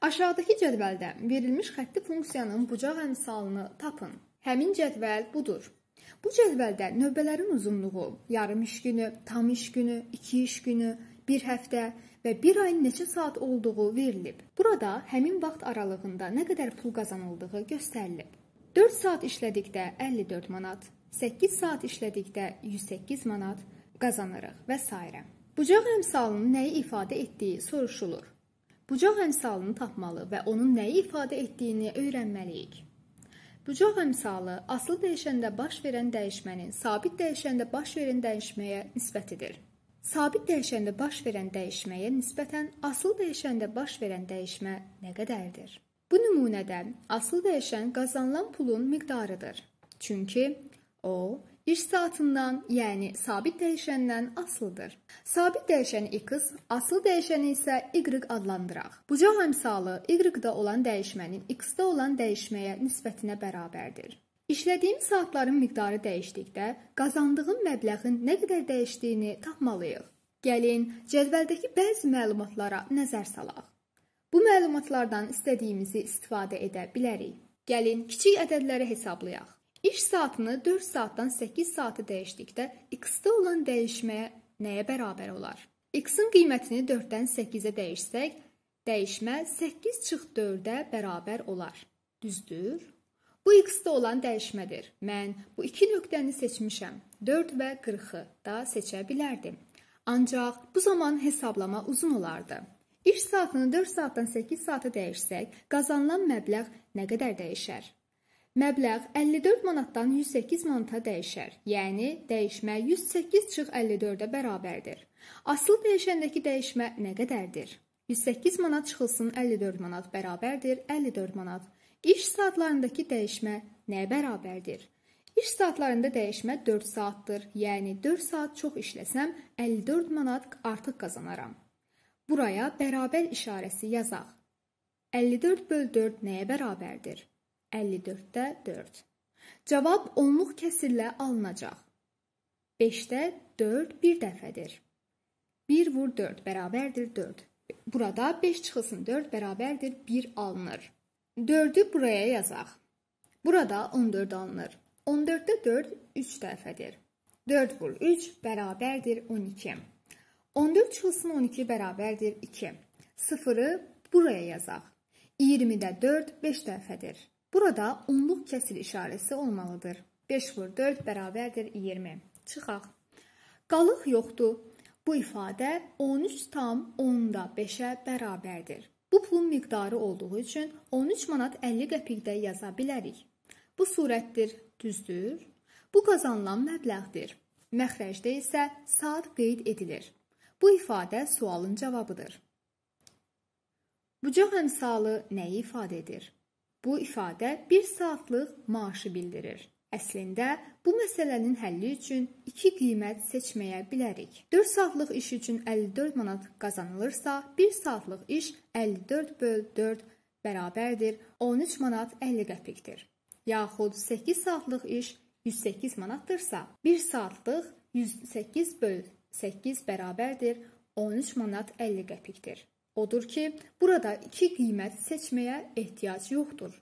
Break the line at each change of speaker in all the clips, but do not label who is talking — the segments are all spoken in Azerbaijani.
Aşağıdakı cədvəldə verilmiş xətti funksiyanın bucaq əmsalını tapın. Həmin cədvəl budur. Bu cədvəldə növbələrin uzunluğu, yarım iş günü, tam iş günü, 2 iş günü, 1 həftə və 1 ayın neçə saat olduğu verilib. Burada həmin vaxt aralığında nə qədər pul qazanıldığı göstərilib. 4 saat işlədikdə 54 manat, 8 saat işlədikdə 108 manat qazanırıq və s. Bucaq əmsalının nəyi ifadə etdiyi soruşulur. Bucaq əmsalını tapmalı və onun nəyi ifadə etdiyini öyrənməliyik. Bucaq əmsalı aslı dəyişəndə baş verən dəyişmənin sabit dəyişəndə baş verən dəyişməyə nisbətidir. Sabit dəyişəndə baş verən dəyişməyə nisbətən aslı dəyişəndə baş verən dəyişmə nə qədərdir? Bu nümunədə aslı dəyişən qazanılan pulun miqdarıdır. Çünki o iş saatından, yəni sabit dəyişəndən asılıdır. Sabit dəyişəni x, asılı dəyişəni isə y adlandıraq. Bucaq əmsalı y-də olan dəyişmənin x-də olan dəyişməyə nisbətinə bərabərdir. İşlədiyim saatların miqdarı dəyişdikdə qazandığım məbləğin nə qədər dəyişdiyini tapmalıyıq. Gəlin cədvəldəki bəzi məlumatlara nəzər salaq. Bu məlumatlardan istədiyimizi istifadə edə bilərik. Gəlin kiçik ədədləri hesablayaq. İş saatını 4 saatdan 8 saata dəyişdikdə x-də olan dəyişməyə nəyə bərabər olar? x-in qiymətini 4-dən 8-ə dəyişsək, dəyişmə 8 çıx 4-ə bərabər olar. Düzdür? Bu x-də olan dəyişmədir. Mən bu iki nöqtəni seçmişəm. 4 və 40-ı da seçə bilərdim. Ancaq bu zaman hesablama uzun olardı. İş saatını 4 saatdan 8 saata dəyişsək, qazanılan məbləğ nə qədər dəyişər? Məbləğ 54 manatdan 108 manata dəyişər. Yəni dəyişmə 108-54-ə bərabərdir. Asıl dəyişəndəki dəyişmə nə qədərdir? 108 manat çıxılsın 54 manat bərabərdir 54 manat. İş saatlarındakı dəyişmə nəyə bərabərdir? İş saatlarında dəyişmə 4 saatdır. Yəni 4 saat çox işləsəm 54 manat artıq qazanaram. Buraya bərabər işarəsi yazaq. 54 böl 4 nəyə bərabərdir? 54-də 4. Cavab onluq kəsirlə alınacaq. 5-də 4 bir dəfədir. 1 vur 4 bərabərdir 4. Burada 5 çıxılsın 4 bərabərdir 1 alınır. 4-ü buraya yazaq. Burada 14 alınır. 14-də 4 3 dəfədir. 4 vur 3 bərabərdir 12. 14 çıxılsın 12 bərabərdir 2. 0-ı buraya yazaq. 20-də 4 5 dəfədir. Burada onluq kəsir işarəsi olmalıdır. 5 vur 4 bərabərdir 20. Çıxaq. Qalıq yoxdur. Bu ifadə 13 tam 10-da 5-ə bərabərdir. Bu pulun miqdarı olduğu üçün 13 manat 50 qəpikdə yaza bilərik. Bu surətdir, düzdür. Bu qazanılan məbləğdir. Məxrəcdə isə saat qeyd edilir. Bu ifadə sualın cavabıdır. Bucaq əmsalı nəyi ifadə edir? Bu ifadə bir saatlıq maaşı bildirir. Əslində bu məsələnin həlli üçün iki qiymət seçməyə bilərik. 4 saatlıq iş üçün 54 manat qazanılırsa, 1 saatlıq iş 54/4 bərabərdir 13 manat 50 qəpikdir. Yaxud 8 saatlıq iş 108 manatdırsa, 1 saatlıq 108/8 bərabərdir 13 manat 50 qəpikdir. Odur ki, burada iki qiymət seçməyə ehtiyac yoxdur.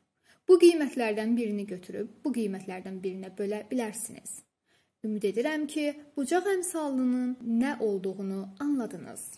Bu qiymətlərdən birini götürüb bu qiymətlərdən birinə bölə bilərsiniz. Ümid edirəm ki, bucaq əmsalının nə olduğunu anladınız.